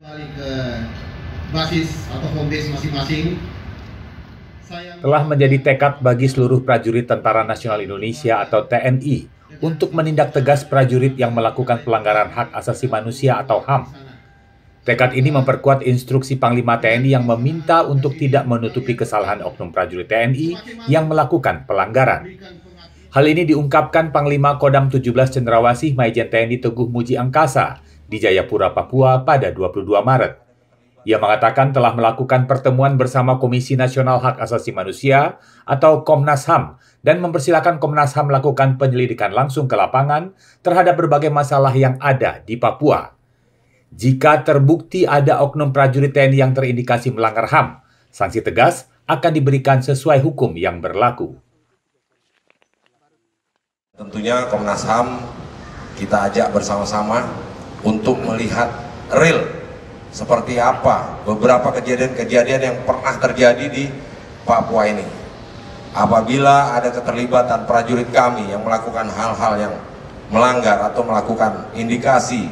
kembali ke basis atau home masing-masing. Telah menjadi tekad bagi seluruh prajurit Tentara Nasional Indonesia atau TNI untuk menindak tegas prajurit yang melakukan pelanggaran hak asasi manusia atau HAM. Tekad ini memperkuat instruksi Panglima TNI yang meminta untuk tidak menutupi kesalahan oknum prajurit TNI yang melakukan pelanggaran. Hal ini diungkapkan Panglima Kodam 17 Cendrawasih Maijen TNI Teguh Muji Angkasa di Jayapura, Papua pada 22 Maret. Ia mengatakan telah melakukan pertemuan bersama Komisi Nasional Hak Asasi Manusia atau Komnas HAM dan mempersilahkan Komnas HAM melakukan penyelidikan langsung ke lapangan terhadap berbagai masalah yang ada di Papua. Jika terbukti ada oknum prajurit TNI yang terindikasi melanggar HAM, sanksi tegas akan diberikan sesuai hukum yang berlaku. Tentunya Komnas HAM kita ajak bersama-sama untuk melihat real seperti apa beberapa kejadian-kejadian yang pernah terjadi di Papua ini. Apabila ada keterlibatan prajurit kami yang melakukan hal-hal yang melanggar atau melakukan indikasi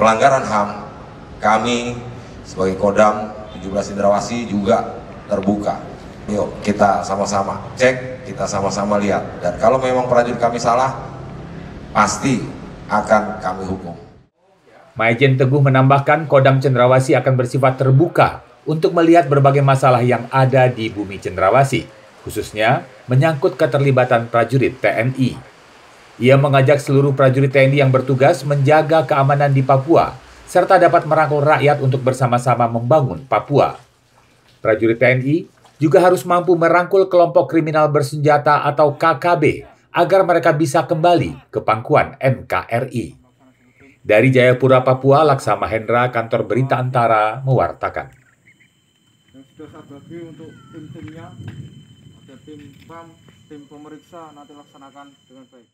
pelanggaran HAM, kami sebagai Kodam 17 Indrawasi juga terbuka. Yuk kita sama-sama cek, kita sama-sama lihat. Dan kalau memang prajurit kami salah, pasti akan kami hukum. Majen Teguh menambahkan Kodam Cendrawasi akan bersifat terbuka untuk melihat berbagai masalah yang ada di bumi Cendrawasi, khususnya menyangkut keterlibatan prajurit TNI. Ia mengajak seluruh prajurit TNI yang bertugas menjaga keamanan di Papua, serta dapat merangkul rakyat untuk bersama-sama membangun Papua. Prajurit TNI juga harus mampu merangkul kelompok kriminal bersenjata atau KKB agar mereka bisa kembali ke pangkuan NKRI. Dari Jayapura, Papua, Laksa Mahendra, Kantor Berita Antara, mewartakan. sudah untuk tim-timnya, ada tim BAM, tim pemeriksa, nanti laksanakan dengan baik.